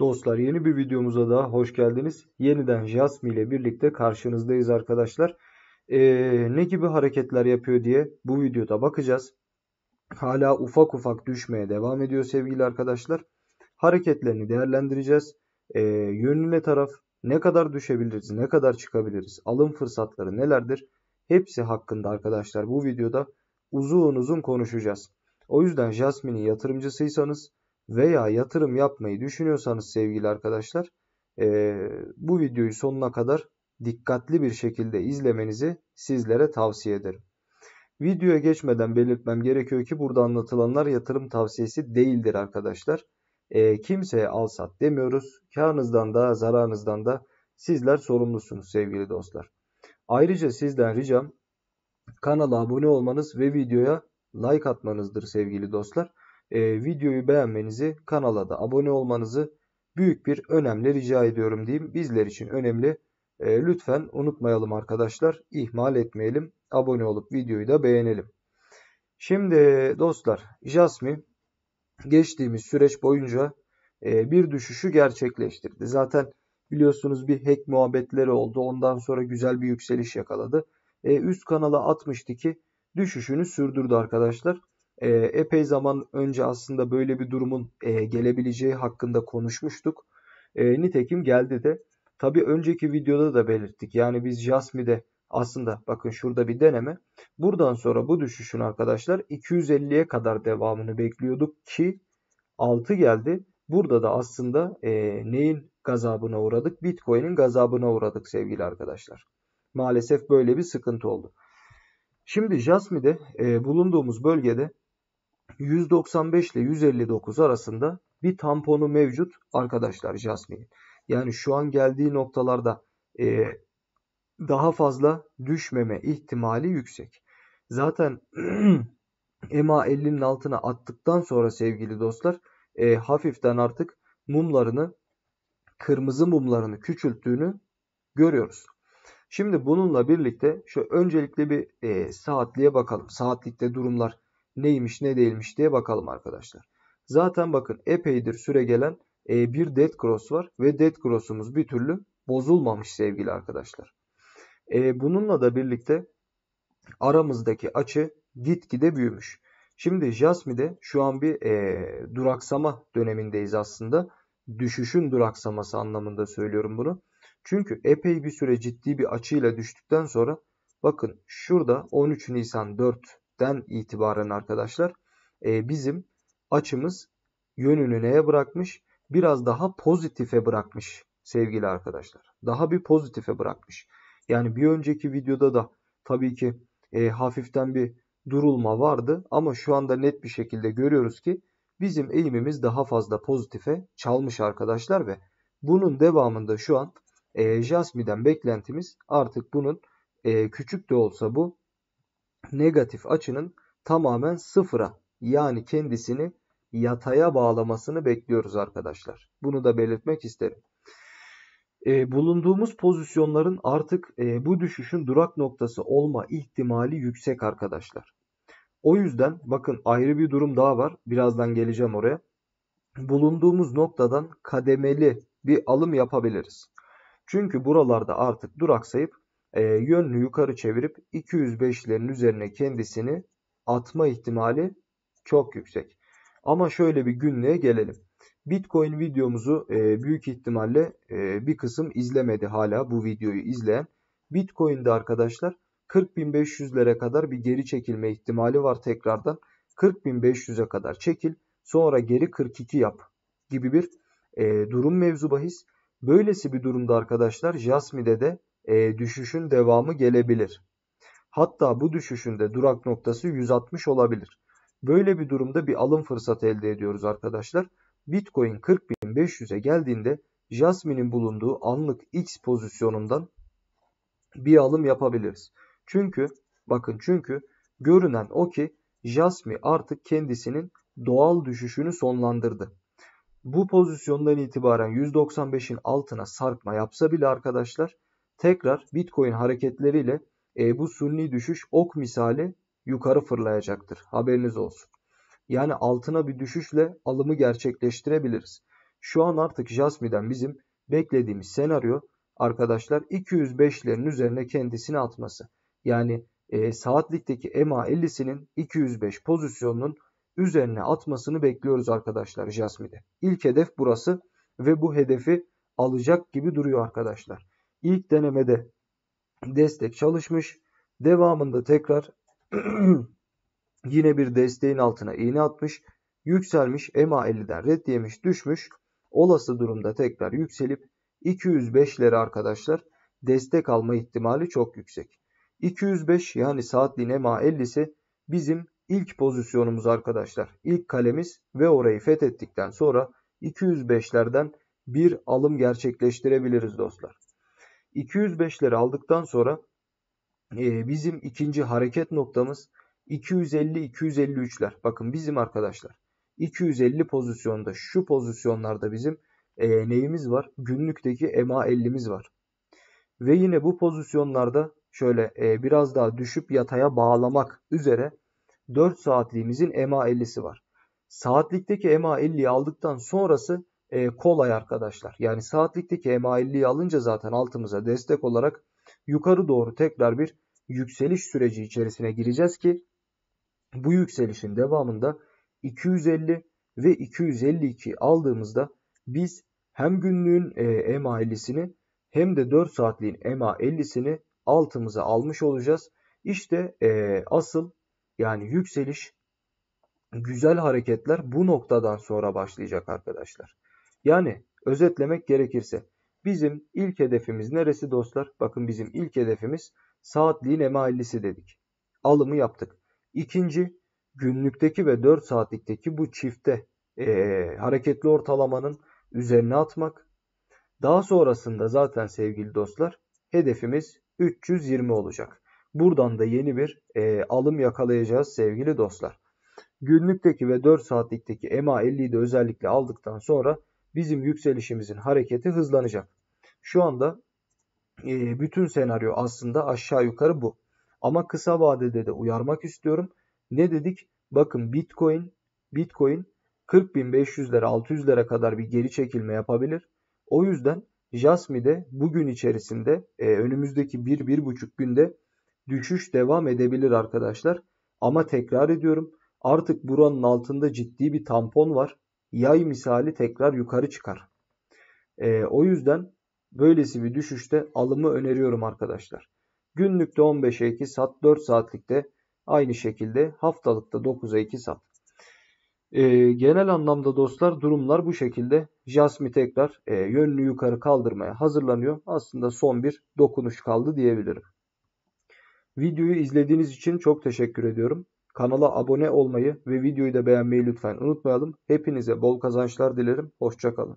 Dostlar yeni bir videomuza da hoş geldiniz. Yeniden Jasmine ile birlikte karşınızdayız arkadaşlar. Ee, ne gibi hareketler yapıyor diye bu videoda bakacağız. Hala ufak ufak düşmeye devam ediyor sevgili arkadaşlar. Hareketlerini değerlendireceğiz. Ee, yönlü ne taraf, ne kadar düşebiliriz, ne kadar çıkabiliriz, alım fırsatları nelerdir? Hepsi hakkında arkadaşlar bu videoda uzun uzun konuşacağız. O yüzden Jasmine'in yatırımcısıysanız veya yatırım yapmayı düşünüyorsanız sevgili arkadaşlar e, bu videoyu sonuna kadar dikkatli bir şekilde izlemenizi sizlere tavsiye ederim. Videoya geçmeden belirtmem gerekiyor ki burada anlatılanlar yatırım tavsiyesi değildir arkadaşlar. E, kimseye al sat demiyoruz. kârınızdan da zararınızdan da sizler sorumlusunuz sevgili dostlar. Ayrıca sizden ricam kanala abone olmanız ve videoya like atmanızdır sevgili dostlar e, videoyu beğenmenizi, kanala da abone olmanızı büyük bir önemle rica ediyorum diyeyim. Bizler için önemli. E, lütfen unutmayalım arkadaşlar. İhmal etmeyelim. Abone olup videoyu da beğenelim. Şimdi dostlar Jasmi geçtiğimiz süreç boyunca e, bir düşüşü gerçekleştirdi. Zaten biliyorsunuz bir hack muhabbetleri oldu. Ondan sonra güzel bir yükseliş yakaladı. E, üst kanala atmıştı ki düşüşünü sürdürdü arkadaşlar e, epey zaman önce aslında böyle bir durumun e, gelebileceği hakkında konuşmuştuk. E, nitekim geldi de. Tabii önceki videoda da belirttik. Yani biz Jasmi'de aslında bakın şurada bir deneme. Buradan sonra bu düşüşün arkadaşlar 250'ye kadar devamını bekliyorduk ki 6 geldi. Burada da aslında e, neyin gazabına uğradık? Bitcoin'in gazabına uğradık sevgili arkadaşlar. Maalesef böyle bir sıkıntı oldu. Şimdi Jasmi'de e, bulunduğumuz bölgede 195 ile 159 arasında bir tamponu mevcut arkadaşlar Jasmine'in. Yani şu an geldiği noktalarda e, daha fazla düşmeme ihtimali yüksek. Zaten EMA 50'nin altına attıktan sonra sevgili dostlar e, hafiften artık mumlarını kırmızı mumlarını küçülttüğünü görüyoruz. Şimdi bununla birlikte şu öncelikle bir e, saatliğe bakalım. Saatlikte durumlar neymiş ne değilmiş diye bakalım arkadaşlar. Zaten bakın epeydir süre gelen e, bir dead cross var ve dead cross'umuz bir türlü bozulmamış sevgili arkadaşlar. E, bununla da birlikte aramızdaki açı gitgide büyümüş. Şimdi Jasmine'de şu an bir e, duraksama dönemindeyiz aslında. Düşüşün duraksaması anlamında söylüyorum bunu. Çünkü epey bir süre ciddi bir açıyla düştükten sonra bakın şurada 13 Nisan 4 den itibaren arkadaşlar e, bizim açımız yönünü neye bırakmış? Biraz daha pozitife bırakmış sevgili arkadaşlar. Daha bir pozitife bırakmış. Yani bir önceki videoda da tabii ki e, hafiften bir durulma vardı ama şu anda net bir şekilde görüyoruz ki bizim eğimimiz daha fazla pozitife çalmış arkadaşlar ve bunun devamında şu an e, Jasmi'den beklentimiz artık bunun e, küçük de olsa bu negatif açının tamamen sıfıra yani kendisini yataya bağlamasını bekliyoruz arkadaşlar. Bunu da belirtmek isterim. E, bulunduğumuz pozisyonların artık e, bu düşüşün durak noktası olma ihtimali yüksek arkadaşlar. O yüzden bakın ayrı bir durum daha var. Birazdan geleceğim oraya. Bulunduğumuz noktadan kademeli bir alım yapabiliriz. Çünkü buralarda artık duraksayıp e, yönünü yukarı çevirip 205'lerin üzerine kendisini atma ihtimali çok yüksek. Ama şöyle bir günlüğe gelelim. Bitcoin videomuzu e, büyük ihtimalle e, bir kısım izlemedi hala bu videoyu izleyen. Bitcoin'de arkadaşlar 40.500'lere kadar bir geri çekilme ihtimali var tekrardan. 40.500'e kadar çekil sonra geri 42 yap gibi bir e, durum mevzu bahis. Böylesi bir durumda arkadaşlar Jasmine'de de e, düşüşün devamı gelebilir. Hatta bu düşüşünde durak noktası 160 olabilir. Böyle bir durumda bir alım fırsatı elde ediyoruz arkadaşlar. Bitcoin 40.500'e geldiğinde Jasmine'in bulunduğu anlık X pozisyonundan bir alım yapabiliriz. Çünkü bakın çünkü görünen o ki Jasmine artık kendisinin doğal düşüşünü sonlandırdı. Bu pozisyondan itibaren 195'in altına sarkma yapsa bile arkadaşlar tekrar Bitcoin hareketleriyle e, bu suni düşüş ok misali yukarı fırlayacaktır. Haberiniz olsun. Yani altına bir düşüşle alımı gerçekleştirebiliriz. Şu an artık Jasmi'den bizim beklediğimiz senaryo arkadaşlar 205'lerin üzerine kendisini atması. Yani e, saatlikteki EMA 50'sinin 205 pozisyonunun üzerine atmasını bekliyoruz arkadaşlar Jasmi'de. İlk hedef burası ve bu hedefi alacak gibi duruyor arkadaşlar. İlk denemede destek çalışmış. Devamında tekrar yine bir desteğin altına iğne atmış. Yükselmiş. EMA 50'den red yemiş düşmüş. Olası durumda tekrar yükselip 205 arkadaşlar destek alma ihtimali çok yüksek. 205 yani saatliğin EMA 50'si bizim ilk pozisyonumuz arkadaşlar. İlk kalemiz ve orayı fethettikten sonra 205'lerden bir alım gerçekleştirebiliriz dostlar. 205'leri aldıktan sonra e, bizim ikinci hareket noktamız 250-253'ler. Bakın bizim arkadaşlar 250 pozisyonda şu pozisyonlarda bizim e, neyimiz var? Günlükteki EMA 50'miz var. Ve yine bu pozisyonlarda şöyle e, biraz daha düşüp yataya bağlamak üzere 4 saatliğimizin EMA 50'si var. Saatlikteki EMA 50'yi aldıktan sonrası e, kolay arkadaşlar. Yani saatlikteki EMA50'yi alınca zaten altımıza destek olarak yukarı doğru tekrar bir yükseliş süreci içerisine gireceğiz ki bu yükselişin devamında 250 ve 252 aldığımızda biz hem günlüğün e, EMA 50'sini hem de 4 saatliğin EMA 50'sini altımıza almış olacağız. İşte e, asıl yani yükseliş güzel hareketler bu noktadan sonra başlayacak arkadaşlar. Yani özetlemek gerekirse bizim ilk hedefimiz neresi dostlar? Bakın bizim ilk hedefimiz saatliğin emallisi dedik. Alımı yaptık. İkinci günlükteki ve 4 saatlikteki bu çifte e, hareketli ortalamanın üzerine atmak. Daha sonrasında zaten sevgili dostlar hedefimiz 320 olacak. Buradan da yeni bir e, alım yakalayacağız sevgili dostlar. Günlükteki ve 4 saatlikteki MA50'yi de özellikle aldıktan sonra bizim yükselişimizin hareketi hızlanacak. Şu anda e, bütün senaryo aslında aşağı yukarı bu. Ama kısa vadede de uyarmak istiyorum. Ne dedik? Bakın Bitcoin Bitcoin 40.500'lere 600'lere kadar bir geri çekilme yapabilir. O yüzden Jasmine'de bugün içerisinde e, önümüzdeki 1-1,5 günde düşüş devam edebilir arkadaşlar. Ama tekrar ediyorum artık buranın altında ciddi bir tampon var yay misali tekrar yukarı çıkar. E, o yüzden böylesi bir düşüşte alımı öneriyorum arkadaşlar. Günlükte 15'e 2 sat 4 saatlikte aynı şekilde haftalıkta 9'a 2 sat. E, genel anlamda dostlar durumlar bu şekilde. Jasmi tekrar e, yönünü yukarı kaldırmaya hazırlanıyor. Aslında son bir dokunuş kaldı diyebilirim. Videoyu izlediğiniz için çok teşekkür ediyorum. Kanala abone olmayı ve videoyu da beğenmeyi lütfen unutmayalım. Hepinize bol kazançlar dilerim. Hoşçakalın.